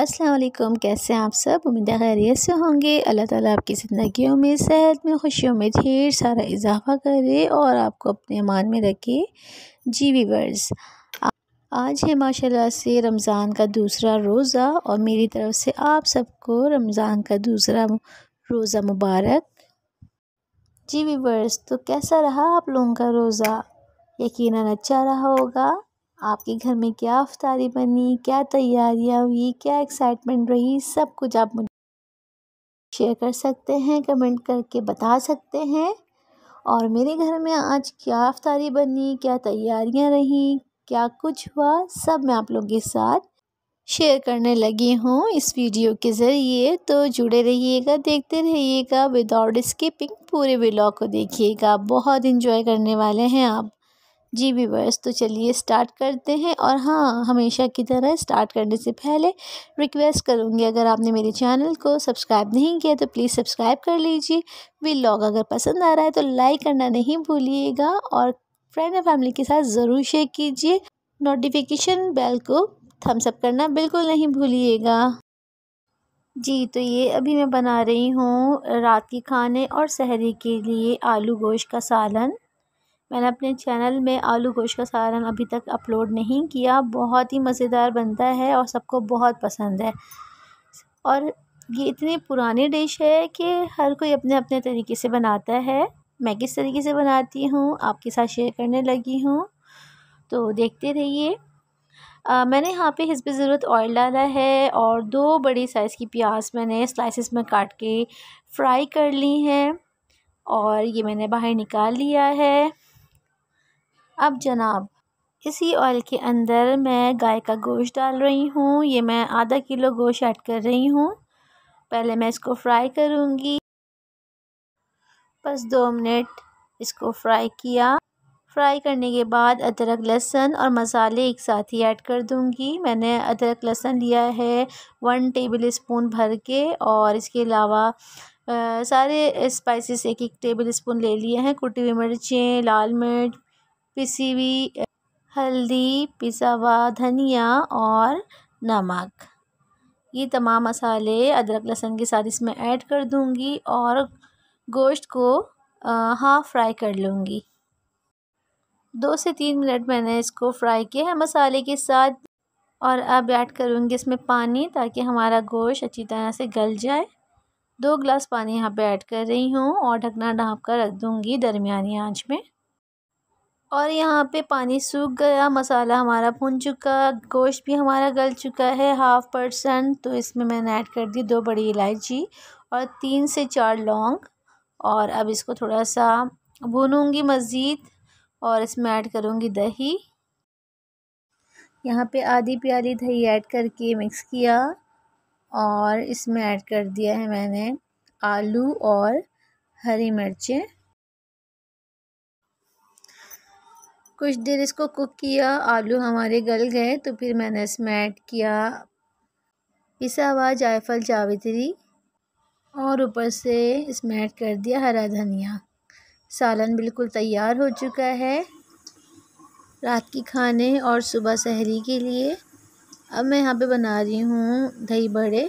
असलम कैसे हैं आप सब उम्मीद खैरियत से होंगे अल्लाह ताला आपकी ज़िंदगी में सेहत में खुशियों में ढेर सारा इजाफा करे और आपको अपने मान में रखे जी वीवर्स आज है माशाल्लाह से रमज़ान का दूसरा रोज़ा और मेरी तरफ़ से आप सबको रमज़ान का दूसरा रोज़ा मुबारक जी वीवर्स तो कैसा रहा आप लोगों का रोज़ा यकीनन अच्छा रहा होगा आपके घर में क्या अफ्तारी बनी क्या तैयारियाँ हुई क्या एक्साइटमेंट रही सब कुछ आप मुझे शेयर कर सकते हैं कमेंट करके बता सकते हैं और मेरे घर में आज क्या अफ्तारी बनी क्या तैयारियाँ रहीं क्या कुछ हुआ सब मैं आप लोगों के साथ शेयर करने लगी हूँ इस वीडियो के ज़रिए तो जुड़े रहिएगा देखते रहिएगा विदाउट स्किपिंग पूरे ब्लॉग को देखिएगा बहुत इन्जॉय करने वाले हैं आप जी वीवर्स तो चलिए स्टार्ट करते हैं और हाँ हमेशा की तरह स्टार्ट करने से पहले रिक्वेस्ट करूँगी अगर आपने मेरे चैनल को सब्सक्राइब नहीं किया तो प्लीज़ सब्सक्राइब कर लीजिए वीलॉग अगर पसंद आ रहा है तो लाइक करना नहीं भूलिएगा और फ्रेंड और फैमिली के साथ ज़रूर शेयर कीजिए नोटिफिकेशन बेल को थम्सअप करना बिल्कुल नहीं भूलिएगा जी तो ये अभी मैं बना रही हूँ रात के खाने और सहरी के लिए आलू गोश्त का सालन मैंने अपने चैनल में आलू गोश का सारण अभी तक अपलोड नहीं किया बहुत ही मज़ेदार बनता है और सबको बहुत पसंद है और ये इतनी पुरानी डिश है कि हर कोई अपने अपने तरीके से बनाता है मैं किस तरीके से बनाती हूँ आपके साथ शेयर करने लगी हूँ तो देखते रहिए मैंने यहाँ पे हिस्ब ज़रूरत ऑयल डाला है और दो बड़ी साइज़ की प्याज मैंने स्लाइसिस में काट के फ्राई कर ली हैं और ये मैंने बाहर निकाल लिया है अब जनाब इसी ऑयल के अंदर मैं गाय का गोश्त डाल रही हूँ ये मैं आधा किलो गोश्त ऐड कर रही हूँ पहले मैं इसको फ्राई करूँगी बस दो मिनट इसको फ्राई किया फ्राई करने के बाद अदरक लहसन और मसाले एक साथ ही ऐड कर दूंगी मैंने अदरक लहसन लिया है वन टेबल स्पून भर के और इसके अलावा सारे स्पाइसेस एक एक टेबल स्पून ले लिए हैं कुटी हुई मिर्चें लाल मिर्च पिसी हुई हल्दी पिसा हुआ धनिया और नमक ये तमाम मसाले अदरक लहसुन के साथ इसमें ऐड कर दूंगी और गोश्त को हाफ फ्राई कर लूँगी दो से तीन मिनट मैंने इसको फ्राई किया है मसाले के साथ और अब ऐड करूँगी इसमें पानी ताकि हमारा गोश्त अच्छी तरह से गल जाए दो गिलास पानी यहाँ पे ऐड कर रही हूँ और ढकना ढाँप कर रख दूँगी दरमिया आँच में और यहाँ पे पानी सूख गया मसाला हमारा भुन चुका गोश्त भी हमारा गल चुका है हाफ़ परसेंट तो इसमें मैंने ऐड कर दी दो बड़ी इलायची और तीन से चार लौंग और अब इसको थोड़ा सा भूनूंगी मज़ीद और इसमें ऐड करूँगी दही यहाँ पे आधी प्याली दही ऐड करके मिक्स किया और इसमें ऐड कर दिया है मैंने आलू और हरी मिर्चें कुछ देर इसको कुक किया आलू हमारे गल गए तो फिर मैंने इसमें ऐड किया पिसा हुआ जायफल जावित्री और ऊपर से इसमें ऐड कर दिया हरा धनिया सालन बिल्कुल तैयार हो चुका है रात की खाने और सुबह सहरी के लिए अब मैं यहाँ पे बना रही हूँ दही बड़े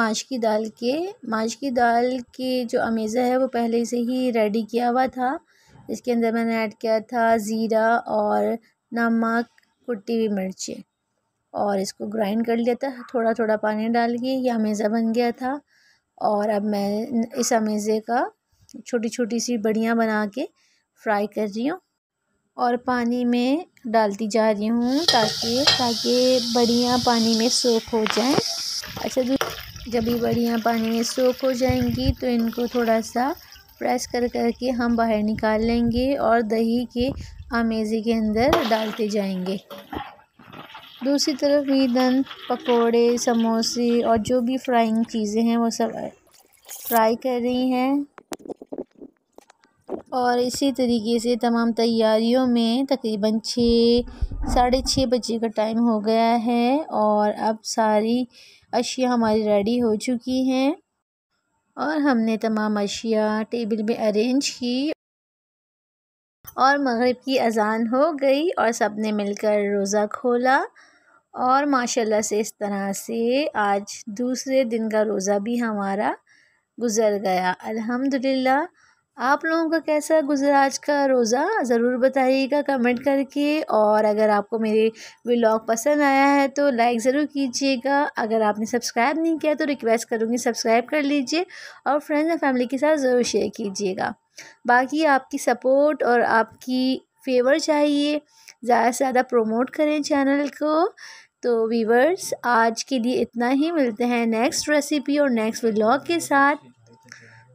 माश की दाल के माश की दाल की जो अमेज़ा है वो पहले से ही रेडी किया हुआ था इसके अंदर मैंने ऐड किया था ज़ीरा और नमक कुटी हुई मिर्ची और इसको ग्राइंड कर लिया था थोड़ा थोड़ा पानी डाल के ये अमेज़ा बन गया था और अब मैं इस अमेज़े का छोटी छोटी सी बढ़िया बना के फ्राई कर रही हूँ और पानी में डालती जा रही हूँ ताकि ताकि बढ़िया पानी में सोख हो जाए अच्छा जब ये बढ़िया पानी में सोख हो जाएंगी तो इनको थोड़ा सा प्रेस कर करके हम बाहर निकाल लेंगे और दही के आमेज़े के अंदर डालते जाएंगे दूसरी तरफ ईदन पकोड़े समोसे और जो भी फ्राइंग चीज़ें हैं वो सब फ्राई कर रही हैं और इसी तरीके से तमाम तैयारियों में तकरीबन छः साढ़े छः बजे का टाइम हो गया है और अब सारी अशिया हमारी रेडी हो चुकी हैं और हमने तमाम अशिया टेबल में अरेंज की और मगरिब की अजान हो गई और सब ने मिलकर रोज़ा खोला और माशाल्लाह से इस तरह से आज दूसरे दिन का रोज़ा भी हमारा गुज़र गया अल्हम्दुलिल्लाह आप लोगों का कैसा गुजरा आज का रोज़ा ज़रूर बताइएगा कमेंट करके और अगर आपको मेरे व्लॉग पसंद आया है तो लाइक ज़रूर कीजिएगा अगर आपने सब्सक्राइब नहीं किया तो रिक्वेस्ट करूँगी सब्सक्राइब कर लीजिए और फ्रेंड्स और फैमिली के साथ ज़रूर शेयर कीजिएगा बाकी आपकी सपोर्ट और आपकी फेवर चाहिए ज़्यादा से ज़्यादा प्रोमोट करें चैनल को तो वीवर्स आज के लिए इतना ही मिलते हैं नेक्स्ट रेसिपी और नेक्स्ट व्लॉग के साथ